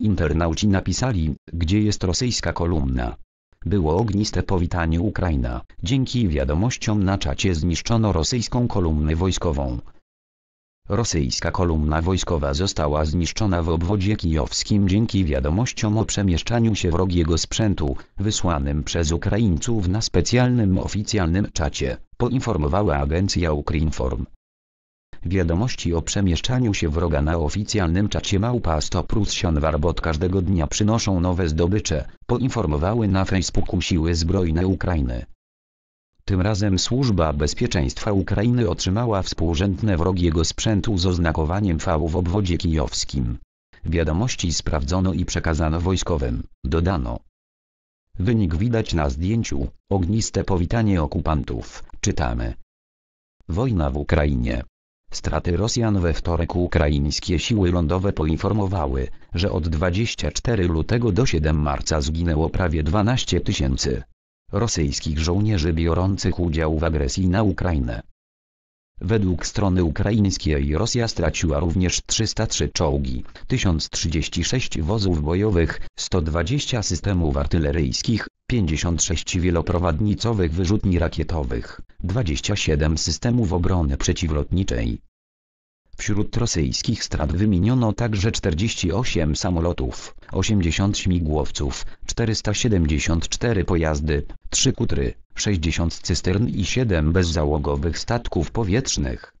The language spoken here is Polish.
Internauci napisali, gdzie jest rosyjska kolumna. Było ogniste powitanie Ukraina. Dzięki wiadomościom na czacie zniszczono rosyjską kolumnę wojskową. Rosyjska kolumna wojskowa została zniszczona w obwodzie kijowskim dzięki wiadomościom o przemieszczaniu się wrogiego sprzętu, wysłanym przez Ukraińców na specjalnym oficjalnym czacie, poinformowała agencja Ukrinform. Wiadomości o przemieszczaniu się wroga na oficjalnym czacie małpa warbot każdego dnia przynoszą nowe zdobycze, poinformowały na Facebooku siły zbrojne Ukrainy. Tym razem Służba Bezpieczeństwa Ukrainy otrzymała współrzędne wrogiego sprzętu z oznakowaniem V w obwodzie kijowskim. Wiadomości sprawdzono i przekazano wojskowym, dodano. Wynik widać na zdjęciu, ogniste powitanie okupantów, czytamy. Wojna w Ukrainie, Straty Rosjan we wtorek ukraińskie siły lądowe poinformowały, że od 24 lutego do 7 marca zginęło prawie 12 tysięcy rosyjskich żołnierzy biorących udział w agresji na Ukrainę. Według strony ukraińskiej Rosja straciła również 303 czołgi, 1036 wozów bojowych, 120 systemów artyleryjskich, 56 wieloprowadnicowych wyrzutni rakietowych, 27 systemów obrony przeciwlotniczej. Wśród rosyjskich strat wymieniono także 48 samolotów, 80 śmigłowców, 474 pojazdy, 3 kutry, 60 cystern i 7 bezzałogowych statków powietrznych.